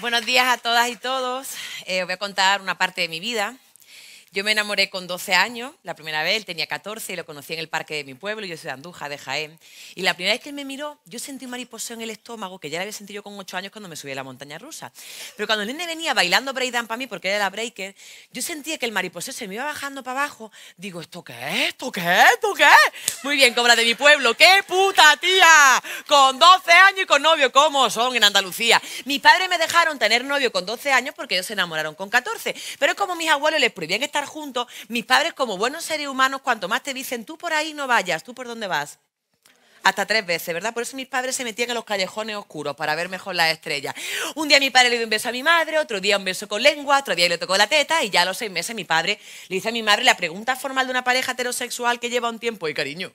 Buenos días a todas y todos. Eh, voy a contar una parte de mi vida. Yo me enamoré con 12 años, la primera vez, él tenía 14 y lo conocí en el parque de mi pueblo, yo soy de Anduja, de Jaén. Y la primera vez que él me miró, yo sentí un mariposeo en el estómago, que ya la había sentido yo con 8 años cuando me subí a la montaña rusa. Pero cuando el nene venía bailando breakdance para mí, porque era la breaker, yo sentía que el mariposeo se me iba bajando para abajo. Digo, ¿esto qué es? ¿Esto qué es? ¿Esto qué es? Muy bien, cobra de mi pueblo, ¡qué puta tía! Con 12 años y con novio, ¿cómo son en Andalucía? Mis padres me dejaron tener novio con 12 años porque ellos se enamoraron con 14. Pero como mis abuelos les prohibían estar juntos, mis padres como buenos seres humanos, cuanto más te dicen, tú por ahí no vayas, tú por dónde vas. Hasta tres veces, ¿verdad? Por eso mis padres se metían en los callejones oscuros para ver mejor las estrellas. Un día mi padre le dio un beso a mi madre, otro día un beso con lengua, otro día le tocó la teta y ya a los seis meses mi padre le dice a mi madre la pregunta formal de una pareja heterosexual que lleva un tiempo y cariño.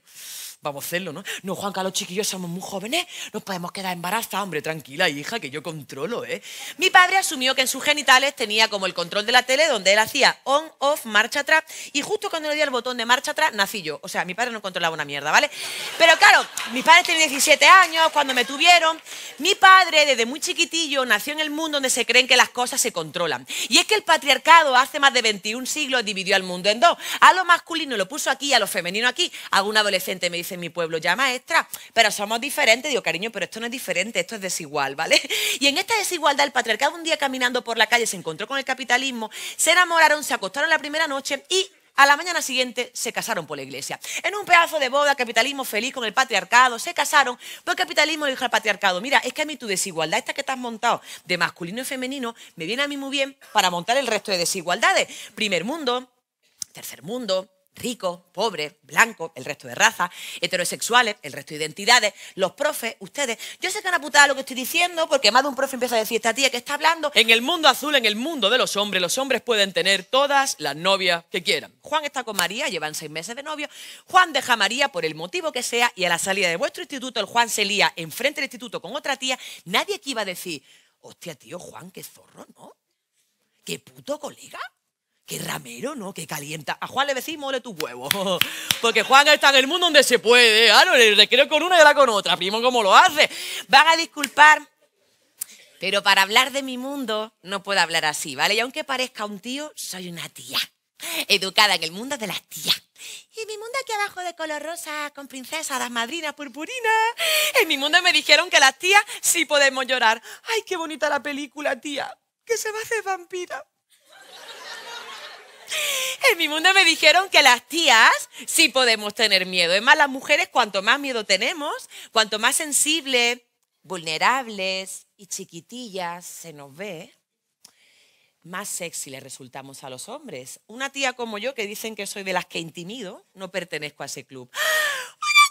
Vamos a hacerlo, ¿no? No, Juanca, los chiquillos somos muy jóvenes, nos podemos quedar embarazadas. Hombre, tranquila, hija, que yo controlo, ¿eh? Mi padre asumió que en sus genitales tenía como el control de la tele donde él hacía on, off, marcha atrás. Y justo cuando le di el botón de marcha atrás, nací yo. O sea, mi padre no controlaba una mierda, ¿vale? Pero claro, mis padres tenían 17 años cuando me tuvieron. Mi padre, desde muy chiquitillo, nació en el mundo donde se creen que las cosas se controlan. Y es que el patriarcado hace más de 21 siglos dividió al mundo en dos. A lo masculino lo puso aquí y a lo femenino aquí. Algún adolescente me dice, en mi pueblo, ya maestra, pero somos diferentes. Digo, cariño, pero esto no es diferente, esto es desigual, ¿vale? Y en esta desigualdad, el patriarcado un día caminando por la calle se encontró con el capitalismo, se enamoraron, se acostaron la primera noche y a la mañana siguiente se casaron por la iglesia. En un pedazo de boda, capitalismo feliz con el patriarcado, se casaron, pero pues el capitalismo dijo al patriarcado, mira, es que a mí tu desigualdad, esta que te has montado de masculino y femenino, me viene a mí muy bien para montar el resto de desigualdades. Primer mundo, tercer mundo, ricos, pobre, blanco, el resto de raza, heterosexuales, el resto de identidades, los profes, ustedes. Yo sé que han aputado lo que estoy diciendo porque más de un profe empieza a decir esta tía que está hablando. En el mundo azul, en el mundo de los hombres, los hombres pueden tener todas las novias que quieran. Juan está con María, llevan seis meses de novio. Juan deja a María por el motivo que sea y a la salida de vuestro instituto el Juan se lía enfrente del instituto con otra tía. Nadie aquí iba a decir, hostia tío Juan, qué zorro, ¿no? Qué puto colega. Qué ramero, ¿no? Que calienta. A Juan le decimos, ole tus huevos. Porque Juan está en el mundo donde se puede. Ah, le recreo con una y ahora con otra. Primo, ¿cómo lo hace? Van a disculpar. Pero para hablar de mi mundo no puedo hablar así, ¿vale? Y aunque parezca un tío, soy una tía. Educada en el mundo de las tías. Y mi mundo aquí abajo de color rosa, con princesas, las madrinas, purpurina. En mi mundo me dijeron que las tías sí podemos llorar. ¡Ay, qué bonita la película, tía! Que se va a hacer vampira. En mi mundo me dijeron que las tías sí podemos tener miedo. Es más, las mujeres, cuanto más miedo tenemos, cuanto más sensible, vulnerables y chiquitillas se nos ve, más sexy le resultamos a los hombres. Una tía como yo, que dicen que soy de las que intimido, no pertenezco a ese club. ¡Ah! ¡Una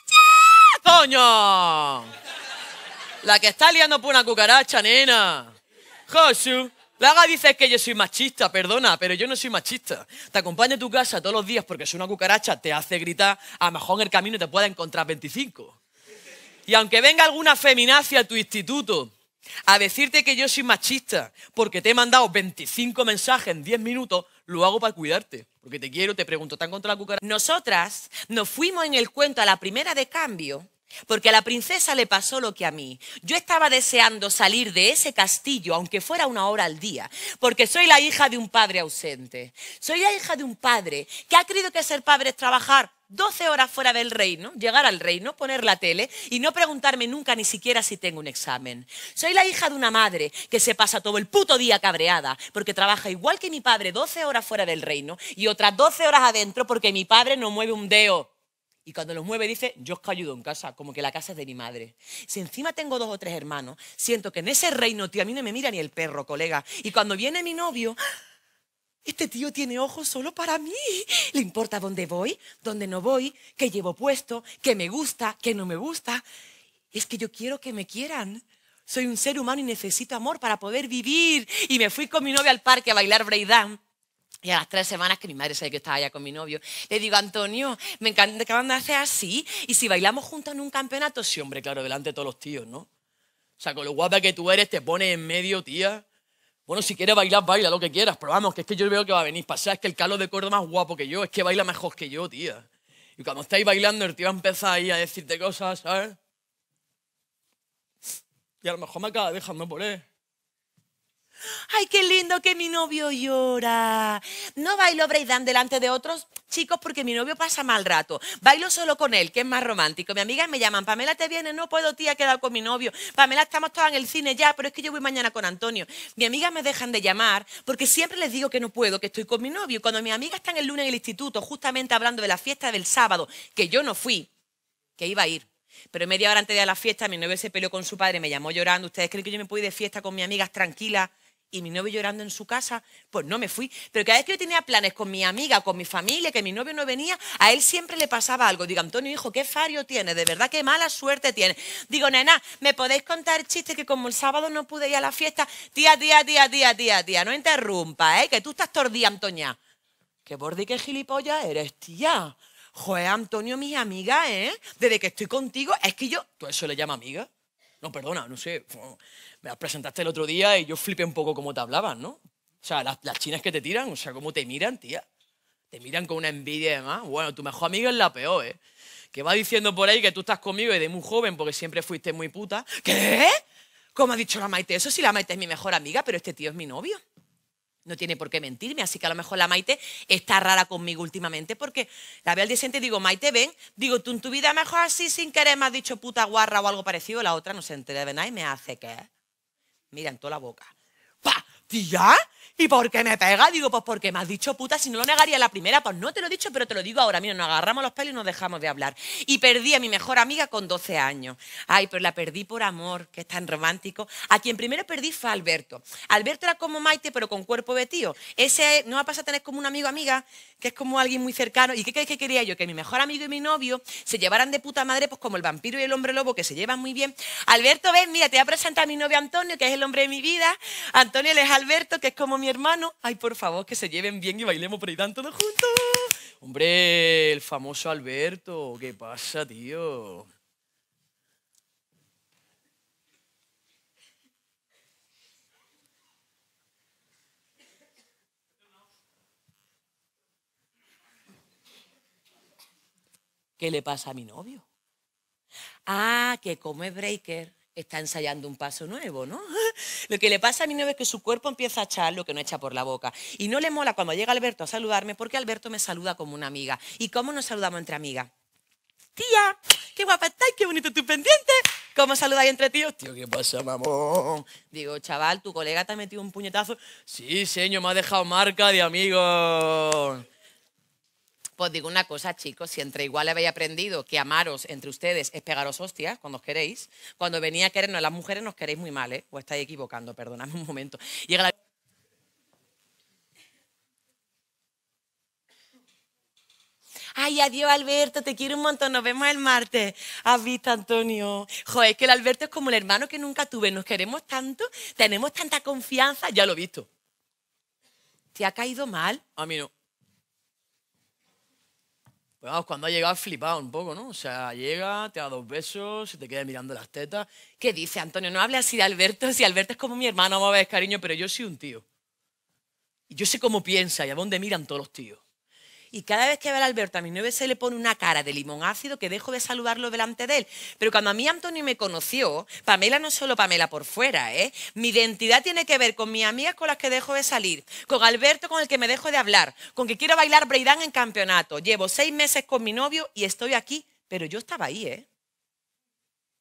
cucaracha! ¡Toño! La que está liando por una cucaracha, nena. Josu. Laga dice que yo soy machista, perdona, pero yo no soy machista. Te acompaña a tu casa todos los días porque es una cucaracha te hace gritar, a lo mejor en el camino te pueda encontrar 25. Y aunque venga alguna feminacia a tu instituto a decirte que yo soy machista porque te he mandado 25 mensajes en 10 minutos, lo hago para cuidarte. Porque te quiero, te pregunto, ¿están contra la cucaracha? Nosotras nos fuimos en el cuento a la primera de cambio porque a la princesa le pasó lo que a mí. Yo estaba deseando salir de ese castillo, aunque fuera una hora al día, porque soy la hija de un padre ausente. Soy la hija de un padre que ha creído que ser padre es trabajar 12 horas fuera del reino, llegar al reino, poner la tele y no preguntarme nunca ni siquiera si tengo un examen. Soy la hija de una madre que se pasa todo el puto día cabreada porque trabaja igual que mi padre 12 horas fuera del reino y otras 12 horas adentro porque mi padre no mueve un dedo. Y cuando los mueve dice, yo os ayudo en casa, como que la casa es de mi madre. Si encima tengo dos o tres hermanos, siento que en ese reino, tío, a mí no me mira ni el perro, colega. Y cuando viene mi novio, este tío tiene ojos solo para mí. Le importa dónde voy, dónde no voy, qué llevo puesto, qué me gusta, qué no me gusta. Es que yo quiero que me quieran. Soy un ser humano y necesito amor para poder vivir. Y me fui con mi novia al parque a bailar breakdance y a las tres semanas que mi madre sabía que estaba allá con mi novio, le digo, Antonio, me encanta, que de hacer así. Y si bailamos juntos en un campeonato, sí, hombre, claro, delante de todos los tíos, ¿no? O sea, con lo guapa que tú eres, te pones en medio, tía. Bueno, si quieres bailar, baila lo que quieras, pero vamos, que es que yo veo que va a venir. Pasa, es que el Carlos de Córdoba es más guapo que yo, es que baila mejor que yo, tía. Y cuando estáis bailando, el tío empieza ahí a decirte cosas, ¿sabes? Y a lo mejor me acaba dejando por él. Ay, qué lindo que mi novio llora. No bailo Dan delante de otros chicos porque mi novio pasa mal rato. Bailo solo con él, que es más romántico. Mi amiga me llaman, Pamela, ¿te viene, No puedo, tía, quedado con mi novio. Pamela, estamos todas en el cine ya, pero es que yo voy mañana con Antonio. Mis amigas me dejan de llamar porque siempre les digo que no puedo, que estoy con mi novio. Cuando mis amigas están el lunes en el instituto, justamente hablando de la fiesta del sábado, que yo no fui, que iba a ir. Pero media hora antes de la fiesta, mi novio se peleó con su padre, me llamó llorando. ¿Ustedes creen que yo me puedo ir de fiesta con mis amigas tranquila? y mi novio llorando en su casa, pues no me fui. Pero cada vez que yo tenía planes con mi amiga, con mi familia, que mi novio no venía, a él siempre le pasaba algo. Digo, Antonio, hijo, qué fario tiene, de verdad, qué mala suerte tiene. Digo, nena, ¿me podéis contar chistes que como el sábado no pude ir a la fiesta? Tía, tía, tía, tía, tía, tía, no interrumpa, ¿eh? Que tú estás tordía, Antonia. Qué borde y qué gilipollas eres, tía. Joder, Antonio, mi amiga, ¿eh? Desde que estoy contigo, es que yo... ¿Tú eso le llamas amiga? No, perdona, no sé. Me las presentaste el otro día y yo flipé un poco cómo te hablaban, ¿no? O sea, las, las chinas que te tiran, o sea, cómo te miran, tía. Te miran con una envidia y demás. Bueno, tu mejor amiga es la peor, ¿eh? Que va diciendo por ahí que tú estás conmigo y de muy joven porque siempre fuiste muy puta. ¿Qué? ¿Cómo ha dicho la Maite eso? Si la Maite es mi mejor amiga, pero este tío es mi novio no tiene por qué mentirme, así que a lo mejor la Maite está rara conmigo últimamente porque la ve al día y digo, Maite, ven, digo, tú en tu vida mejor así sin querer me has dicho puta guarra o algo parecido, la otra no se entera de nada y me hace que... Mira, en toda la boca ya? ¿y por qué me pega? Digo, pues porque me has dicho puta, si no lo negaría la primera, pues no te lo he dicho, pero te lo digo ahora, mira, nos agarramos los pelos y nos dejamos de hablar. Y perdí a mi mejor amiga con 12 años. Ay, pero pues la perdí por amor, que es tan romántico. A quien primero perdí fue Alberto. Alberto era como Maite, pero con cuerpo de tío. Ese, ¿no va a a tener como un amigo amiga? que es como alguien muy cercano. ¿Y qué crees que quería yo? Que mi mejor amigo y mi novio se llevaran de puta madre, pues como el vampiro y el hombre lobo, que se llevan muy bien. Alberto, ven, mira, te voy a presentar a mi novio Antonio, que es el hombre de mi vida. Antonio Alberto, que es como mi hermano. Ay, por favor, que se lleven bien y bailemos por ahí tanto juntos. Hombre, el famoso Alberto. ¿Qué pasa, tío? ¿Qué le pasa a mi novio? Ah, que come breaker, está ensayando un paso nuevo, ¿no? Lo que le pasa a mi novio es que su cuerpo empieza a echar lo que no echa por la boca. Y no le mola cuando llega Alberto a saludarme porque Alberto me saluda como una amiga. ¿Y cómo nos saludamos entre amigas? Tía, qué guapa estás, qué bonito tu pendiente. ¿Cómo saludáis entre tíos? Tío, ¿qué pasa, mamón? Digo, chaval, tu colega te ha metido un puñetazo. Sí, señor, me ha dejado marca de amigo. Pues digo una cosa, chicos, si entre igual habéis aprendido que amaros entre ustedes es pegaros hostias cuando os queréis, cuando venía a querernos las mujeres nos queréis muy mal, ¿eh? O estáis equivocando, perdonadme un momento. Llega Ay, adiós Alberto, te quiero un montón, nos vemos el martes. Has visto, Antonio. Joder, es que el Alberto es como el hermano que nunca tuve, nos queremos tanto, tenemos tanta confianza, ya lo he visto. ¿Te ha caído mal? A mí no. Pues cuando ha llegado flipado un poco, ¿no? O sea, llega, te da dos besos, se te queda mirando las tetas. ¿Qué dice Antonio? No hable así de Alberto, si Alberto es como mi hermano, a ver, cariño, pero yo soy un tío. Y yo sé cómo piensa y a dónde miran todos los tíos. Y cada vez que ve a Alberto, a mi novio se le pone una cara de limón ácido que dejo de saludarlo delante de él. Pero cuando a mí Antonio me conoció, Pamela no solo Pamela por fuera, ¿eh? Mi identidad tiene que ver con mis amigas con las que dejo de salir, con Alberto con el que me dejo de hablar, con que quiero bailar Breidán en campeonato. Llevo seis meses con mi novio y estoy aquí, pero yo estaba ahí, ¿eh?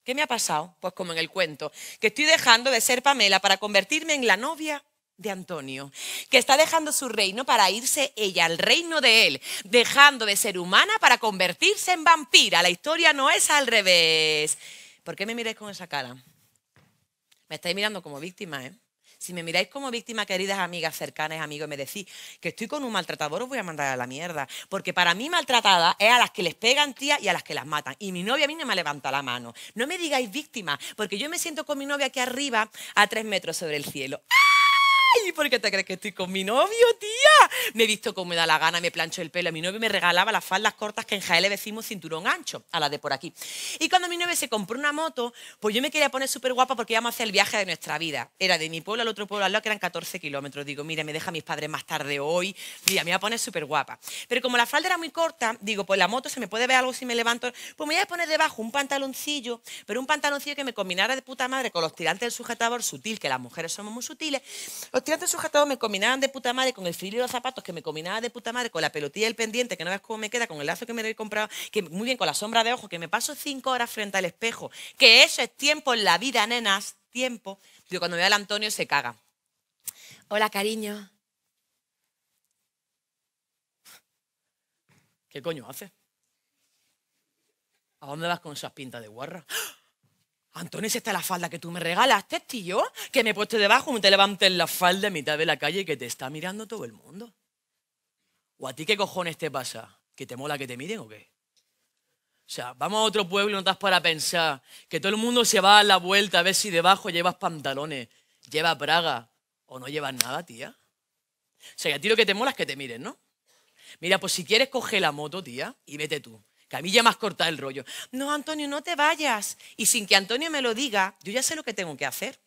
¿Qué me ha pasado? Pues como en el cuento, que estoy dejando de ser Pamela para convertirme en la novia de Antonio, que está dejando su reino para irse ella al reino de él, dejando de ser humana para convertirse en vampira. La historia no es al revés. ¿Por qué me miráis con esa cara? Me estáis mirando como víctima, ¿eh? Si me miráis como víctima, queridas amigas cercanas, amigos, me decís que estoy con un maltratador, os voy a mandar a la mierda. Porque para mí maltratada es a las que les pegan tía y a las que las matan. Y mi novia a mí no me levanta la mano. No me digáis víctima, porque yo me siento con mi novia aquí arriba a tres metros sobre el cielo. ¡Ah! ¡Ay! ¿Por qué te crees que estoy con mi novio, tía? Me he visto como me da la gana, me plancho el pelo. Mi novio me regalaba las faldas cortas que en Jaén le decimos cinturón ancho, a las de por aquí. Y cuando mi novio se compró una moto, pues yo me quería poner súper guapa porque íbamos a hacer el viaje de nuestra vida. Era de mi pueblo al otro pueblo al lado, que eran 14 kilómetros. Digo, mira, me deja mis padres más tarde hoy. Mira, me voy a poner súper guapa. Pero como la falda era muy corta, digo, pues la moto se me puede ver algo si me levanto. Pues me voy a poner debajo un pantaloncillo, pero un pantaloncillo que me combinara de puta madre con los tirantes del sujetador sutil, que las mujeres somos muy sutiles. Los de me combinaban de puta madre con el frío y los zapatos que me combinaba de puta madre con la pelotilla y el pendiente que no ves cómo me queda con el lazo que me lo he comprado que muy bien con la sombra de ojo que me paso cinco horas frente al espejo que eso es tiempo en la vida nenas tiempo digo cuando veo al Antonio se caga hola cariño ¿qué coño hace? ¿a dónde vas con esas pintas de guarra? ¡Ah! Antonio, ¿esta es la falda que tú me regalaste, tío? Que me he puesto debajo, me te levanté la falda en mitad de la calle y que te está mirando todo el mundo. ¿O a ti qué cojones te pasa? ¿Que te mola que te miren o qué? O sea, vamos a otro pueblo y no estás para pensar que todo el mundo se va a la vuelta a ver si debajo llevas pantalones, llevas praga o no llevas nada, tía. O sea, que a ti lo que te mola es que te miren, ¿no? Mira, pues si quieres coge la moto, tía, y vete tú me más corta el rollo. No, Antonio, no te vayas. Y sin que Antonio me lo diga, yo ya sé lo que tengo que hacer.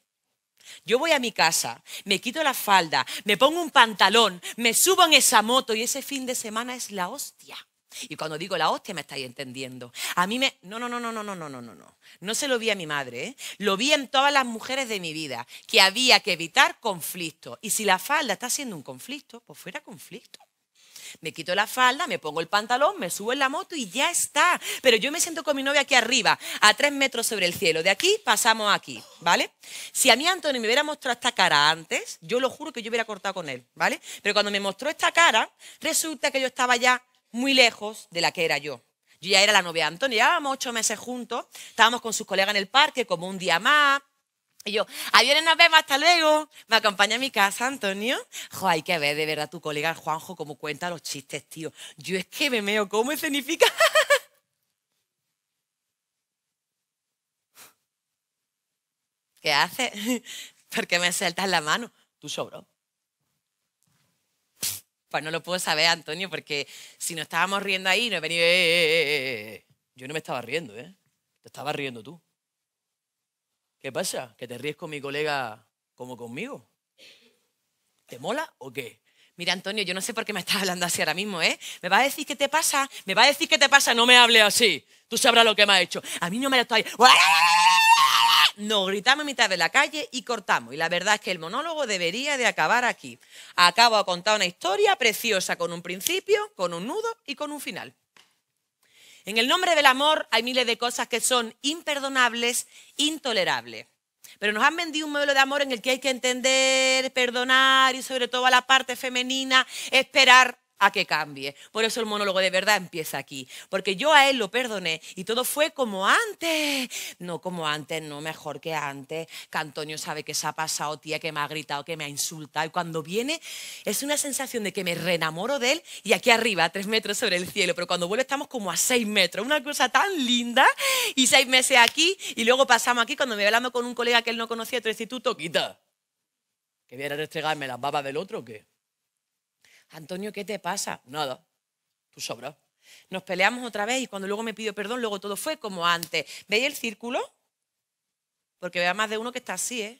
Yo voy a mi casa, me quito la falda, me pongo un pantalón, me subo en esa moto y ese fin de semana es la hostia. Y cuando digo la hostia me estáis entendiendo. A mí me... No, no, no, no, no, no, no, no, no. No se lo vi a mi madre, ¿eh? Lo vi en todas las mujeres de mi vida, que había que evitar conflictos. Y si la falda está siendo un conflicto, pues fuera conflicto. Me quito la falda, me pongo el pantalón, me subo en la moto y ya está. Pero yo me siento con mi novia aquí arriba, a tres metros sobre el cielo. De aquí pasamos aquí, ¿vale? Si a mí Antonio me hubiera mostrado esta cara antes, yo lo juro que yo hubiera cortado con él, ¿vale? Pero cuando me mostró esta cara, resulta que yo estaba ya muy lejos de la que era yo. Yo ya era la novia de Antonio, llevábamos ocho meses juntos, estábamos con sus colegas en el parque como un día más, y yo, adiós, nos vemos, hasta luego. Me acompaña a mi casa, Antonio. Jo, hay que ver de verdad tu colega Juanjo cómo cuenta los chistes, tío. Yo es que me meo, ¿cómo escenifica? ¿Qué haces? ¿Por qué me saltas la mano? Tú sobró. Pues no lo puedo saber, Antonio, porque si no estábamos riendo ahí, no he venido. Eh, eh, eh, yo no me estaba riendo, ¿eh? Te estabas riendo tú. ¿Qué pasa? ¿Que te ríes con mi colega como conmigo? ¿Te mola o qué? Mira, Antonio, yo no sé por qué me estás hablando así ahora mismo, ¿eh? ¿Me vas a decir qué te pasa? ¿Me vas a decir qué te pasa? No me hables así. Tú sabrás lo que me has hecho. A mí no me lo estoy... Nos gritamos en mitad de la calle y cortamos. Y la verdad es que el monólogo debería de acabar aquí. Acabo de contar una historia preciosa con un principio, con un nudo y con un final. En el nombre del amor hay miles de cosas que son imperdonables, intolerables. Pero nos han vendido un modelo de amor en el que hay que entender, perdonar y sobre todo a la parte femenina, esperar a que cambie. Por eso el monólogo de verdad empieza aquí. Porque yo a él lo perdoné y todo fue como antes. No como antes, no mejor que antes. Que Antonio sabe que se ha pasado, tía, que me ha gritado, que me ha insultado. Y cuando viene es una sensación de que me reenamoro de él y aquí arriba, a tres metros sobre el cielo. Pero cuando vuelve estamos como a seis metros. Una cosa tan linda. Y seis meses aquí y luego pasamos aquí cuando me hablamos con un colega que él no conocía, otro instituto, quita. ¿Que viera a restregarme las babas del otro o qué? Antonio, ¿qué te pasa? No, Tú sobró. Nos peleamos otra vez y cuando luego me pidió perdón, luego todo fue como antes. ¿Veis el círculo? Porque vea más de uno que está así, ¿eh?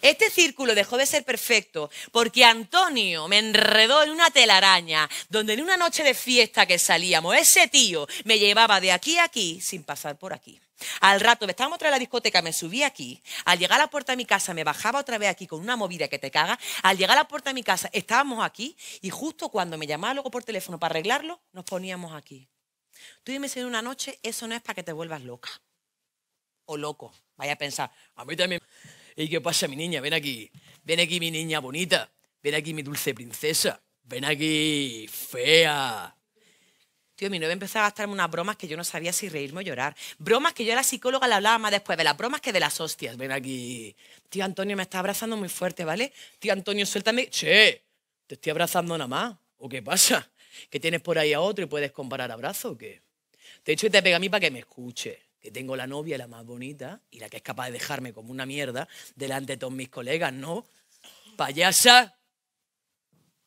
Este círculo dejó de ser perfecto porque Antonio me enredó en una telaraña donde en una noche de fiesta que salíamos, ese tío me llevaba de aquí a aquí sin pasar por aquí. Al rato que estábamos otra vez la discoteca, me subí aquí. Al llegar a la puerta de mi casa, me bajaba otra vez aquí con una movida que te caga. Al llegar a la puerta de mi casa, estábamos aquí y justo cuando me llamaba luego por teléfono para arreglarlo, nos poníamos aquí. Tú dime si en una noche eso no es para que te vuelvas loca. O loco. Vaya a pensar, a mí también. ¿Y qué pasa, mi niña? Ven aquí. Ven aquí, mi niña bonita. Ven aquí, mi dulce princesa. Ven aquí, fea. Tío, mi novia empezó a gastarme unas bromas que yo no sabía si reírme o llorar. Bromas que yo a la psicóloga le hablaba más después de las bromas que de las hostias. Ven aquí. Tío, Antonio me está abrazando muy fuerte, ¿vale? Tío, Antonio, suéltame. Che, te estoy abrazando nada más. ¿O qué pasa? ¿Que tienes por ahí a otro y puedes comparar abrazos, o qué? De hecho, te pega a mí para que me escuche. Que tengo la novia, la más bonita, y la que es capaz de dejarme como una mierda delante de todos mis colegas, ¿no? Payasa.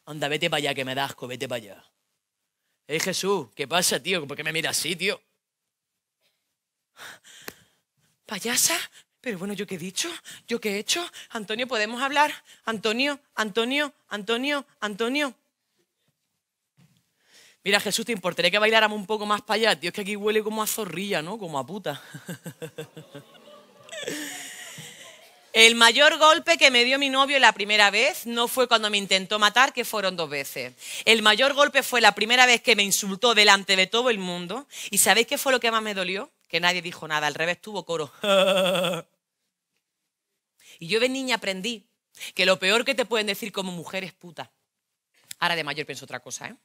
Anda, vete para allá, que me dasco, vete para allá. Ey, Jesús, ¿qué pasa, tío? ¿Por qué me miras así, tío? ¿Payasa? Pero bueno, ¿yo qué he dicho? ¿Yo qué he hecho? Antonio, ¿podemos hablar? Antonio, Antonio, Antonio, Antonio. Mira, Jesús, te importaría que bailáramos un poco más para allá, tío. Es que aquí huele como a zorrilla, ¿no? Como a puta. El mayor golpe que me dio mi novio la primera vez no fue cuando me intentó matar, que fueron dos veces. El mayor golpe fue la primera vez que me insultó delante de todo el mundo. ¿Y sabéis qué fue lo que más me dolió? Que nadie dijo nada, al revés tuvo coro. y yo de niña aprendí que lo peor que te pueden decir como mujer es puta. Ahora de mayor pienso otra cosa, ¿eh?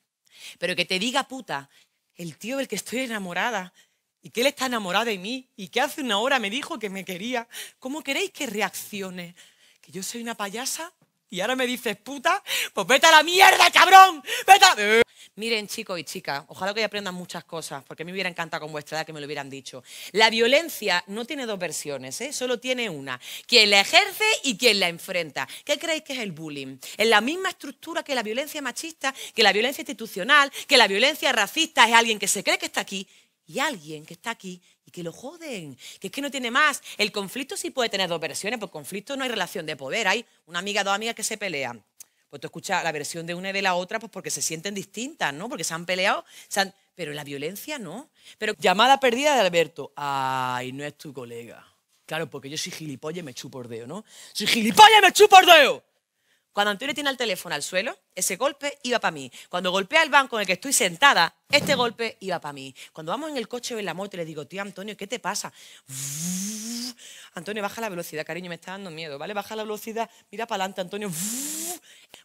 Pero que te diga puta, el tío del que estoy enamorada, y que Él está enamorado de mí y que hace una hora me dijo que me quería, ¿cómo queréis que reaccione? ¿Que yo soy una payasa? Y ahora me dices, puta, pues vete a la mierda, cabrón, vete Miren, chicos y chicas, ojalá que aprendan muchas cosas, porque a mí me hubiera encantado con vuestra edad que me lo hubieran dicho. La violencia no tiene dos versiones, ¿eh? solo tiene una. Quien la ejerce y quien la enfrenta. ¿Qué creéis que es el bullying? Es la misma estructura que la violencia machista, que la violencia institucional, que la violencia racista. Es alguien que se cree que está aquí y alguien que está aquí y que lo joden, que es que no tiene más. El conflicto sí puede tener dos versiones, porque conflicto no hay relación de poder, hay una amiga, dos amigas que se pelean. Pues tú escuchas la versión de una y de la otra, pues porque se sienten distintas, ¿no? Porque se han peleado, pero la violencia no. Pero llamada perdida de Alberto, ay, no es tu colega. Claro, porque yo soy gilipollas y me chupo el dedo, ¿no? Soy gilipollas y me chupo el dedo. Cuando Antonio tiene el teléfono al suelo, ese golpe iba para mí. Cuando golpea el banco en el que estoy sentada, este golpe iba para mí. Cuando vamos en el coche o en la moto, le digo, tío Antonio, ¿qué te pasa? Antonio, baja la velocidad, cariño, me está dando miedo, ¿vale? Baja la velocidad, mira para adelante, Antonio.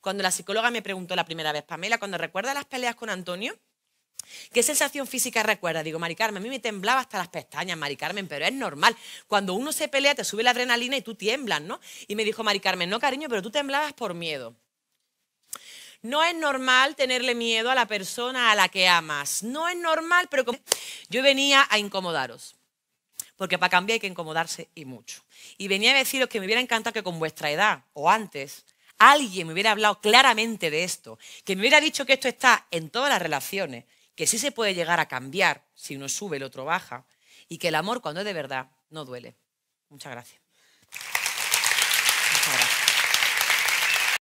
Cuando la psicóloga me preguntó la primera vez, Pamela, cuando recuerda las peleas con Antonio, ¿Qué sensación física recuerda? Digo, Mari Carmen, a mí me temblaba hasta las pestañas, Mari Carmen, pero es normal. Cuando uno se pelea, te sube la adrenalina y tú tiemblas, ¿no? Y me dijo, Mari Carmen, no, cariño, pero tú temblabas por miedo. No es normal tenerle miedo a la persona a la que amas. No es normal, pero yo venía a incomodaros. Porque para cambiar hay que incomodarse y mucho. Y venía a deciros que me hubiera encantado que con vuestra edad o antes alguien me hubiera hablado claramente de esto, que me hubiera dicho que esto está en todas las relaciones, que sí se puede llegar a cambiar si uno sube, el otro baja, y que el amor cuando es de verdad no duele. Muchas gracias.